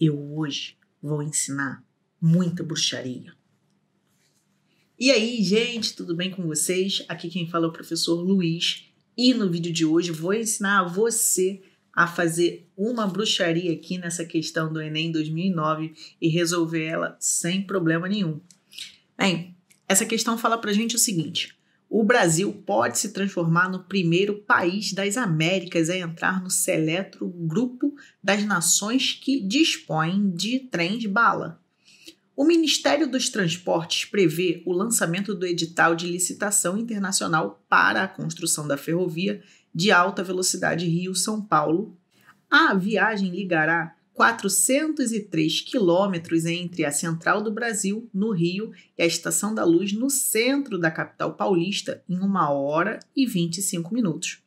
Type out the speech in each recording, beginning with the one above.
Eu hoje vou ensinar muita bruxaria. E aí, gente, tudo bem com vocês? Aqui quem fala é o professor Luiz e no vídeo de hoje vou ensinar a você a fazer uma bruxaria aqui nessa questão do Enem 2009 e resolver ela sem problema nenhum. Bem, essa questão fala pra gente o seguinte: o Brasil pode se transformar no primeiro país das Américas a entrar no seleto grupo das nações que dispõem de trens-bala. O Ministério dos Transportes prevê o lançamento do edital de licitação internacional para a construção da ferrovia de alta velocidade Rio-São Paulo. A viagem ligará 403 quilômetros entre a Central do Brasil, no Rio, e a Estação da Luz, no centro da capital paulista, em 1 hora e 25 minutos.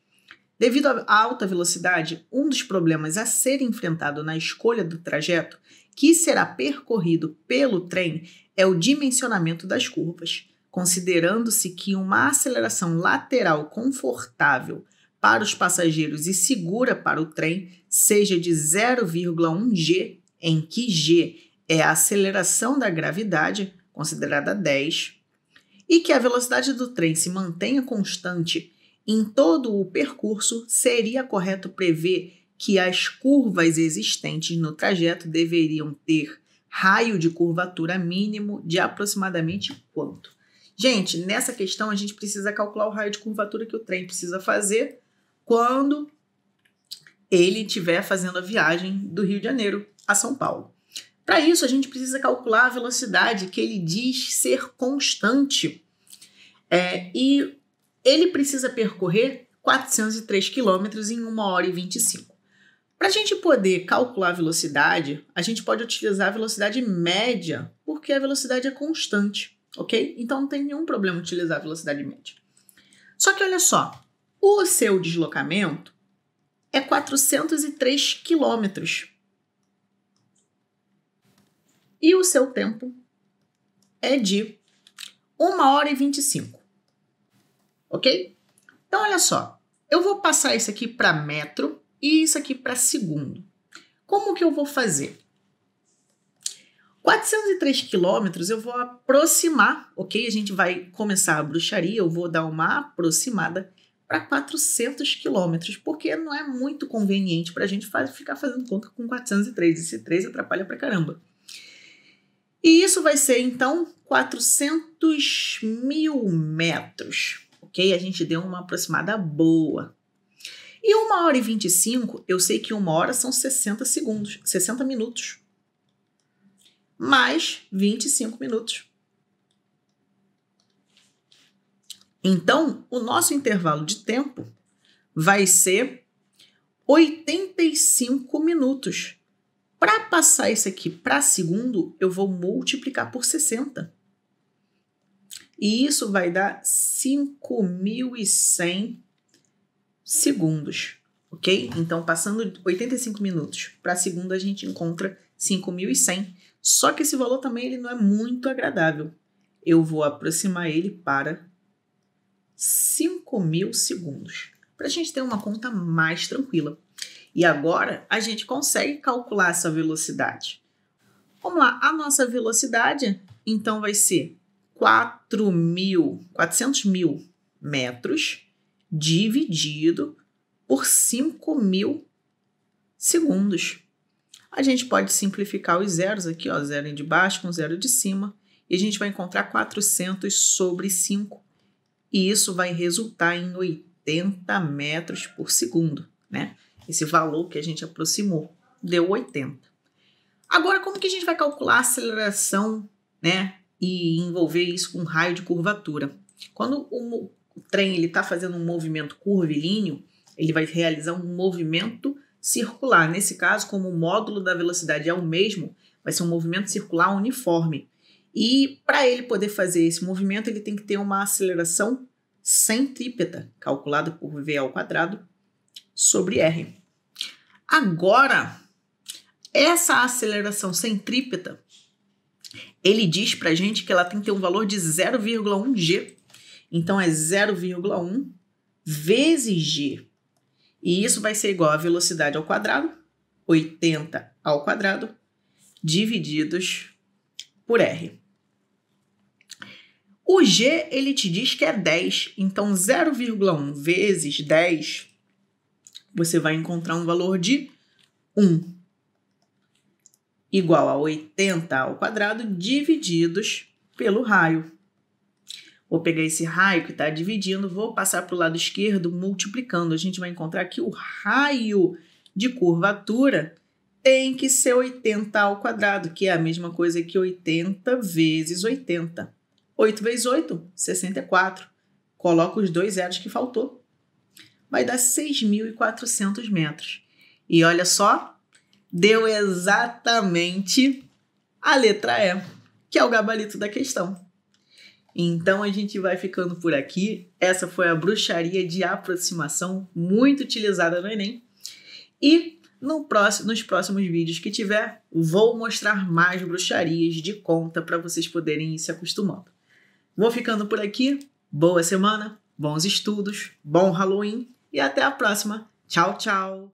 Devido à alta velocidade, um dos problemas a ser enfrentado na escolha do trajeto que será percorrido pelo trem é o dimensionamento das curvas, considerando-se que uma aceleração lateral confortável para os passageiros e segura para o trem seja de 0,1 g, em que g é a aceleração da gravidade, considerada 10, e que a velocidade do trem se mantenha constante em todo o percurso, seria correto prever que as curvas existentes no trajeto deveriam ter raio de curvatura mínimo de aproximadamente quanto? Gente, nessa questão a gente precisa calcular o raio de curvatura que o trem precisa fazer quando ele estiver fazendo a viagem do Rio de Janeiro a São Paulo. Para isso, a gente precisa calcular a velocidade que ele diz ser constante. É, e ele precisa percorrer 403 quilômetros em 1 hora e 25. Para a gente poder calcular a velocidade, a gente pode utilizar a velocidade média, porque a velocidade é constante, ok? Então não tem nenhum problema utilizar a velocidade média. Só que olha só, o seu deslocamento é 403 quilômetros. E o seu tempo é de 1 hora e 25. Ok? Então, olha só. Eu vou passar isso aqui para metro e isso aqui para segundo. Como que eu vou fazer? 403 quilômetros eu vou aproximar, ok? A gente vai começar a bruxaria, eu vou dar uma aproximada para 400 quilômetros, porque não é muito conveniente para a gente faz, ficar fazendo conta com 403. Esse 3 atrapalha para caramba. E isso vai ser, então, 400 mil metros, ok? A gente deu uma aproximada boa. E uma hora e 25, eu sei que uma hora são 60 segundos, 60 minutos, mais 25 minutos. Então, o nosso intervalo de tempo vai ser 85 minutos. Para passar isso aqui para segundo, eu vou multiplicar por 60. E isso vai dar 5.100 segundos, ok? Então, passando 85 minutos para segundo, a gente encontra 5.100. Só que esse valor também ele não é muito agradável. Eu vou aproximar ele para 5 mil segundos, para a gente ter uma conta mais tranquila. E agora a gente consegue calcular essa velocidade. Vamos lá, a nossa velocidade então vai ser 4 mil, 400 mil metros dividido por 5 mil segundos. A gente pode simplificar os zeros aqui, ó, zero de baixo com zero de cima, e a gente vai encontrar 400 sobre 5 e isso vai resultar em 80 metros por segundo, né? Esse valor que a gente aproximou deu 80. Agora, como que a gente vai calcular a aceleração, né? E envolver isso com um raio de curvatura? Quando o, o trem ele está fazendo um movimento curvilíneo, ele vai realizar um movimento circular. Nesse caso, como o módulo da velocidade é o mesmo, vai ser um movimento circular uniforme. E para ele poder fazer esse movimento, ele tem que ter uma aceleração centrípeta, calculada por v ao quadrado sobre r. Agora, essa aceleração centrípeta, ele diz para gente que ela tem que ter um valor de 0,1 g. Então é 0,1 vezes g. E isso vai ser igual à velocidade ao quadrado, 80 ao quadrado, divididos por r. O G ele te diz que é 10, então 0,1 vezes 10 você vai encontrar um valor de 1 igual a 80 ao quadrado divididos pelo raio. Vou pegar esse raio que está dividindo, vou passar para o lado esquerdo multiplicando. A gente vai encontrar que o raio de curvatura tem que ser 80 ao quadrado, que é a mesma coisa que 80 vezes 80. 8 vezes 8, 64. Coloca os dois zeros que faltou. Vai dar 6.400 metros. E olha só, deu exatamente a letra E, que é o gabarito da questão. Então a gente vai ficando por aqui. Essa foi a bruxaria de aproximação muito utilizada no Enem. E no próximo, nos próximos vídeos que tiver, vou mostrar mais bruxarias de conta para vocês poderem ir se acostumando. Vou ficando por aqui. Boa semana, bons estudos, bom Halloween e até a próxima. Tchau, tchau!